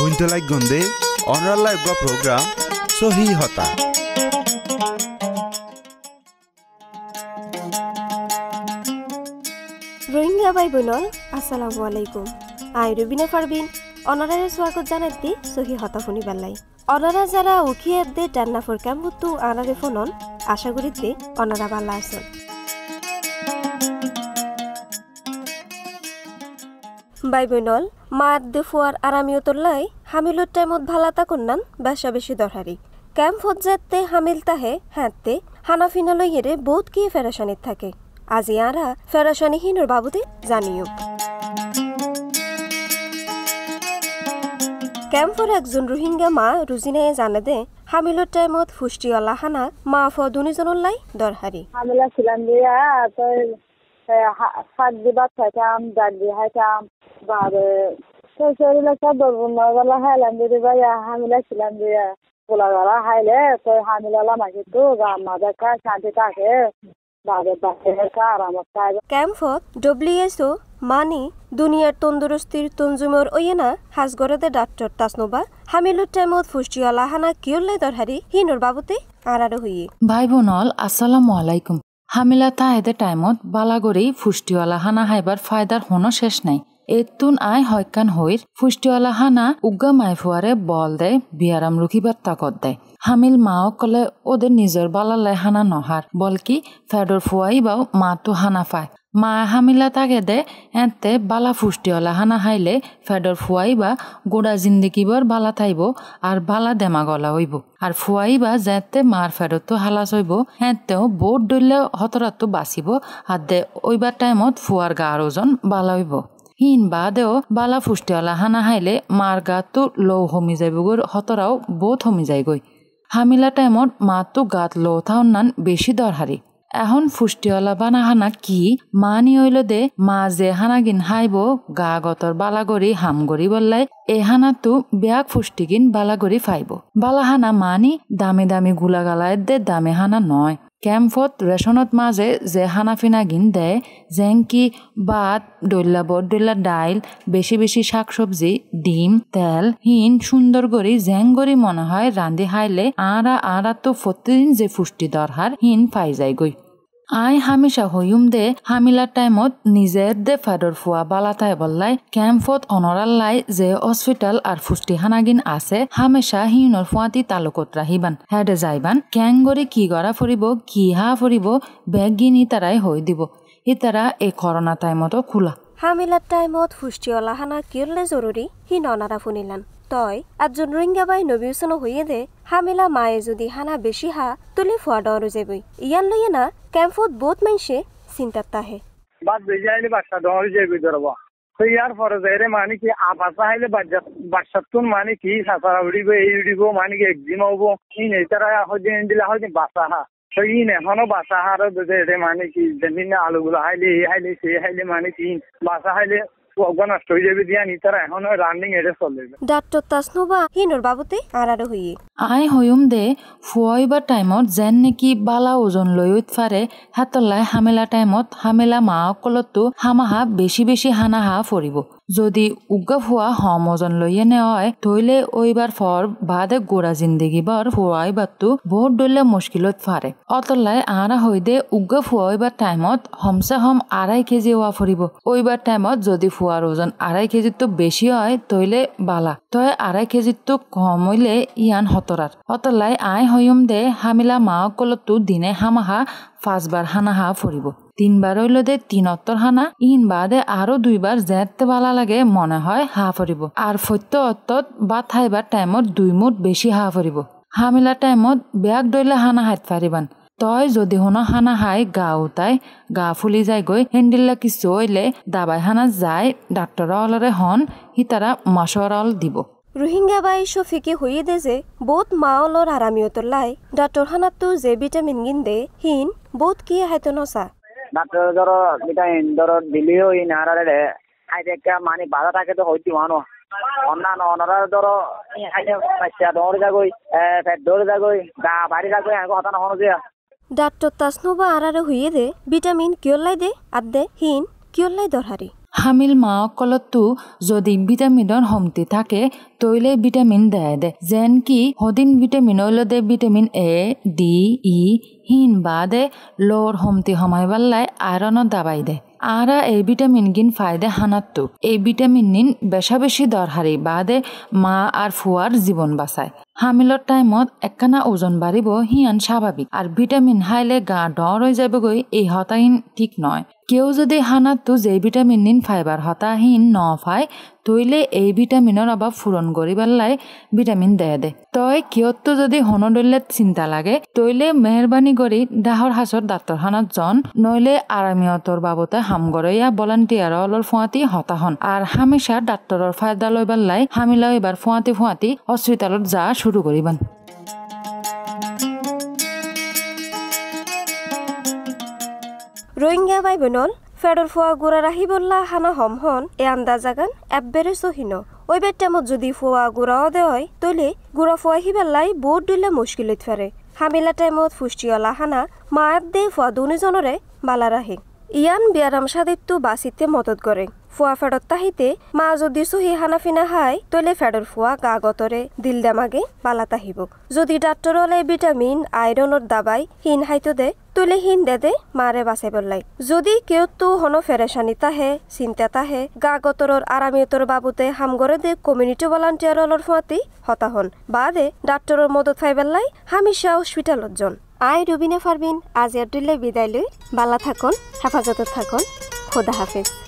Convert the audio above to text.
ಹುಂಟುಲೈಗೊಂದೆ ಅನರಲ್ಲೈಗ program ಸೊಹಿ ಹೊತಾ Rohingya ভাই বোন আসসালামু আলাইকুম আই রুবিনা পারবিন অনারারে স্বাগত জানাইতে সহি হতা ফোনি বেলাই অনারা যারা উখিয়ে দে ডান্না ফোরকাম হতো আনারে ফোনন আশা করিতে অনারা বাল্লা আসল বাইবেনল মাত দেফুয়ার আরামিও তোল্লাই হামিলুর টাইমত ভালাতা কন্যান বেশা বেশি দরহারি ক্যাম্প হজ্জাতে হামিল তাহে হ্যাঁতে হানাফিনালই হেরে বোধ কি ফেরাসানিত থাকে আজি আরা ফেরাসানিহীনর বাবুতে জানিও ক্যাম্পর একজন রোহিঙ্গা মা রুজিনায় জানে দে হামিলর টাইমত ফুষ্টিওয়ালা হানা মা ফ লাই দরহারি হামিলা ছিলাম দিয়া حد بطتم بديهتم بعد تسألي لك ضرب ما ولا هلا بدي بيا حملة سلام بيا ولا ولا هلا تو حملة لا ما كتو ما ذكر شانتي تاكي ক্যাম্পত ডব্লিউএসও মানি দুনিয়ার তন্দুরস্তির তঞ্জুমর ওয়েনা হাসগরদে ডাক্টর তাসনোবা হামিলুর টাইমত ফুষ্টিওয়ালা হানা কিয়ল্লাই দরহারি হিনুর বাবুতে আরারো হইয়ে ভাই বোনল আসসালামু আলাইকুম হামিলা তাহেদে টাইমত বালাগরেই ফুষ্টিওয়ালা হানা হাইবার ফায়দার হনো শেষ নাই এতুন আই হয়কান হইর ফুষ্টিওয়ালা হানা মাই মাইফুয়ারে বল দেয় বিয়ারাম রুখিবার তাকত দেয় হামিল মাও কলে ওদের নিজের বালালে হানা নহার কি ফেডর ফুয়াই বাও মা তো হানা ফায় মা হামিলা তাকে দে এতে বালা ফুষ্টিওয়ালা হানা হাইলে ফেডর বা গোড়া জিন্দিগিবর বালা থাইব আর বালা দেমা গলা হইব আর বা যেতে মার ফেডর তো হালাস হইব হেঁতেও বোট ডইলে হতরাত বাঁচিব আর দে ওইবার টাইমত ফুয়ার আর ওজন বালা হইব হিন বাদেও বালা ফুষ্টিওয়ালা হানা হাইলে মার গাতু লৌ হমি যাইবগুর হতরাও বোধ হমি যাইগৈ হামিলা টাইমত মাতু গাত লৌ থাউন্নান বেশি দরহারি এখন ফুষ্টিওয়ালা বানা হানা কি মানি হইল দে মা যে হানাগিন হাইব গা গতর বালাগরি হামগরি বললাই এ হানা তু ব্যাগ ফুষ্টিগিন বালাগরি ফাইব বালাহানা মানি দামি দামি গুলা গালায় দে দামে হানা নয় কেম্পত ৰেচনত মাজে যে খানা পিনা গিন্দে জেংকি ভাত ডল্লা বট ডল্লা ডাইল বেশি বেশি শাক সবজি ডিম তেল হিন সুন্দর করি জেং কৰি মনে হয় রান্ধি হাইলে আরা আরা তো যে পুষ্টি দরকার হিন পাই যায় গই আই হামিশা দে হামিলা টাইমত নিজে দে ফাদৰ ফুৱা বালাতাই বল্লাই কেম্পত অনৰাল্লাই যে হস্পিটেল আৰু ফুষ্টিহানাগিন আছে হামেশা হিউনৰ ফুৱাতি তালুকত ৰাহিবান হেডে যাইবান কেং গৰি কি গৰা ফুৰিব কি হা ফুৰিব গিনি তাৰাই হৈ দিব তাৰা এই কৰনা টাইমতো খোলা হামিলাৰ টাইমত ফুষ্টিঅলা হানা কিয়লে জৰুৰী সি ননাৰা শুনিলান তই আজন রোহিঙ্গাবাই নবিউসন হইয়ে দে হামিলা মায়ে যদি হানা বেশি হা তুলি ফুয়া ডর যাবই ইয়ান লইয়ে না Camphor both mense sintattahe. Bat bejayle başladı hoca bir durva. तैयार फरज है रे माने की आप असा है ले बच्चतुन माने की सासारा उड़ी गो एड़ी गो माने की एक्जिमा हो इन इतरा हो जे इंडिला हो जे बासा हा तो इन हनो बासा हा रे माने की जमीन आलू गुला है ले है ले से है ले माने बासा ले তারা এখন রানিং চলে তাসনোবা বাবুতে আর আর হইয়ে আই হয়ুম দে ফুয়াইবা টাইমত যেন নেকি বালা ওজন লৈ ফাৰে হাতলাই হামেলা টাইমত হামেলা মা অকলতো হামাহা বেছি বেছি হানাহা ফরিব যদি উগ্গা ফুয়া সমজন লইয়ে হয় ধইলে ওইবার ফর বাদে গোড়া জিন্দেগি বার ফুয়াই বাতু বহুত ডলে মুস্কিলত ফারে অতলাই আঁৰা হইদে উগ্গা ফুয়া ওইবার টাইমত হমসে হম আড়াই কেজি হোৱা ফুরিব ওইবার টাইমত যদি ফুয়ার ওজন আড়াই কেজিত তো বেশি হয় তইলে বালা তই আড়াই কেজিত তো কম হইলে ইয়ান হতরার অতলাই আই হইম দে হামিলা মাও কলতো দিনে হামাহা পাঁচবাৰ হানাহা ফুরিব তিনবার হইল দে তিন অত্তর হানা ইন বাদে আরো দুইবার জেতে বালা লাগে মনে হয় হা ফরিব আর ফত্য অত্তত বা থাইবার টাইমত দুই মুঠ বেশি হা ফরিব হামিলা টাইমত বেয়াক দইলে হানা হাত ফারিবান তই যদি হন হানা হাই গা উতাই গা ফুলি যায়গৈ হেন্দিলা কিছু হইলে দাবাই হানা যায় ডাক্তৰৰ অলৰে হন সি মাছৰ অল দিব রোহিঙ্গা বাই শফিকে হইয়ে দে যে বহুত মাওলর আরামিয়তর লাই ডাক্তর হানাতো যে ভিটামিন গিন দে হিন বহুত কি হাইতো নসা ಮತ್ತು ಜರಾ ಮಿಟ ಎಂದರ দিলেও এই নারারে আইতে কা মানে বাধা থাকে তো হইতি মানো অন্যান্য অনরা ধরো আইতে বাচ্চা যাগই ফের যাগই গা বাড়ি যাগই আগে হতা না হনো ডাক্তার তাসনোবা আরারে হুইয়ে দে ভিটামিন কিয়লাই দে আর দে হিন কিয়লাই দরহারি হামিল মা অকলতো যদি ভিটামিনৰ সমতি থাকে তৈলে ভিটামিন দেয় দে যেন কি সদিন ভিটামিনলৈ দে ভিটামিন এ ডি ই হিন বাদে লোর হমতি সময় বাল্লায় আয়রনও দাবাই দে আরা এই ভিটামিন গিন ফায়দে হানাত্তু এই ভিটামিন নিন বেশা বেশি দরহারি বাদে মা আর ফুয়ার জীবন বাঁচায় হামিলর টাইমত একখানা ওজন বাঢ়িব হিয়ান স্বাভাৱিক আৰু ভিটামিন হাইলে গা ডৰ হৈ যাবগৈ এই হতাহীন ঠিক নহয় কেউ যদি হানাত্তু যে ভিটামিন নিন ফাইবাৰ হতাহীন ন ফায় তৈলে এই ভিটামিনৰ অভাৱ পূৰণ কৰি পেলাই ভিটামিন দে দে তই কিয়তো যদি হনডলে চিন্তা লাগে তইলে মেহৰবানী কৰি দাহৰ সাঁচৰ ডাক্তৰখানত জন নইলে আৰামিয়তৰ বাবতে হামগৰৈয়া অলপ ফুৱাতি হতাহন আৰু হামেশা ডাক্তৰৰ ফায়দা লৈ পেলাই হামিলা এবাৰ ফুৱাতি ফুৱাতি হস্পিতালত যা শুরু করিবেন রোহিঙ্গা বাই বোনল ফেডর গুড়া রাহিবল্লা হানা হম হন এ আন্দা আন্দাজাগান এব্বেরে সহিন ওই টেমত যদি ফোয়া গুড়াও দেয় তৈলে গুড়া ফোয়া হিবেল্লাই বহুত দুইলা মুশকিল ফেরে হামিলা টাইমত ফুষ্টিওয়ালা হানা মায়াত দে ফোয়া দুজনরে বালা রাহি ইয়ান বিয়ারাম সাদিত্য বাসিতে মদত করে ফুয়া ফেডত তাহিতে মা যদি চুহি হানা ফিনা হাই তৈলে ফেডর ফুয়া গা গতরে দিল দামাগে বালা তাহিব যদি ডাক্তরলে ভিটামিন আয়রনর দাবাই হিন হাইতো দে তৈলে হিন দে দে মারে বাঁচে বললাই যদি কেউ তো হন ফেরেশানি তাহে চিন্তা তাহে গা গতর আরামিয়তর বাবুতে হামগরে দে কমিউনিটি ভলান্টিয়ারলর ফুয়াতি হতা হন বাদে ডাক্তরর মদত ফাইবেল্লাই হামিশা হসপিটালত জন আই রুবিনা ফারবিন আজ দিলে বিদায় লই বালা থাকুন হেফাজত থাকুন খোদা হাফেজ